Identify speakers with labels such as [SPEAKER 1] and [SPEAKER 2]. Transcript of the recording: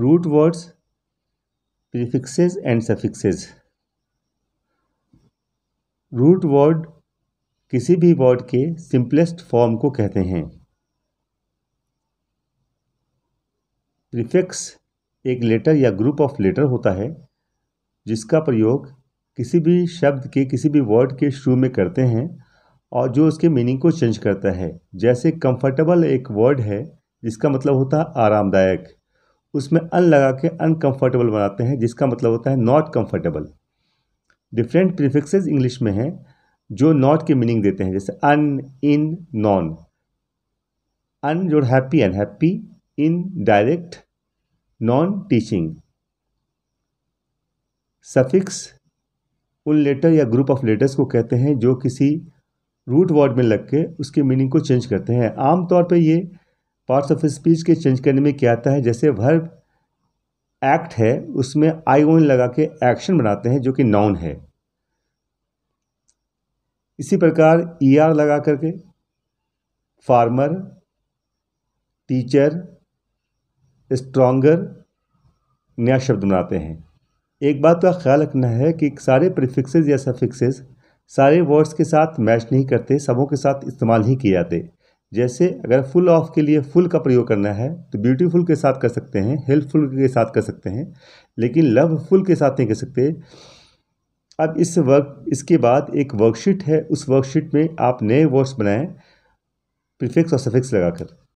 [SPEAKER 1] root words prefixes and suffixes root word किसी भी word के सिंपलेस्ट फॉर्म को कहते हैं प्रीफिक्स एक लेटर या ग्रुप ऑफ लेटर होता है जिसका प्रयोग किसी भी शब्द के किसी भी वर्ड के शुरू में करते हैं और जो उसके मीनिंग को चेंज करता है जैसे कंफर्टेबल एक वर्ड है जिसका मतलब होता है आरामदायक उसमें अन लगा के अनकम्फर्टेबल बनाते हैं जिसका मतलब होता है not comfortable different prefix English में हैं जो नॉट के मीनिंग देते हैं जैसे अन इन नॉन अन जो happy unhappy in direct non teaching suffix उन लेटर या ग्रुप ऑफ लेटर्स को कहते हैं जो किसी रूट वर्ड में लग के उसके मीनिंग को चेंज करते हैं आमतौर पर ये पार्ट्स ऑफ स्पीच के चेंज करने में क्या आता है जैसे वर्ब एक्ट है उसमें आई ओन लगा के एक्शन बनाते हैं जो कि नाउन है इसी प्रकार ई ER आर लगा करके फार्मर टीचर स्ट्रॉन्गर नया शब्द बनाते हैं एक बात का ख्याल रखना है कि सारे प्रिफिक्सेस या सफिक्सेस सारे वर्ड्स के साथ मैच नहीं करते सबों के साथ इस्तेमाल ही किए जाते जैसे अगर फुल ऑफ के लिए फुल का प्रयोग करना है तो ब्यूटीफुल के साथ कर सकते हैं हेल्पफुल के साथ कर सकते हैं लेकिन लव फुल के साथ नहीं कर सकते अब इस वर्क इसके बाद एक वर्कशीट है उस वर्कशीट में आप नए वर्ड्स बनाएं प्रीफिक्स और सफिक्स लगाकर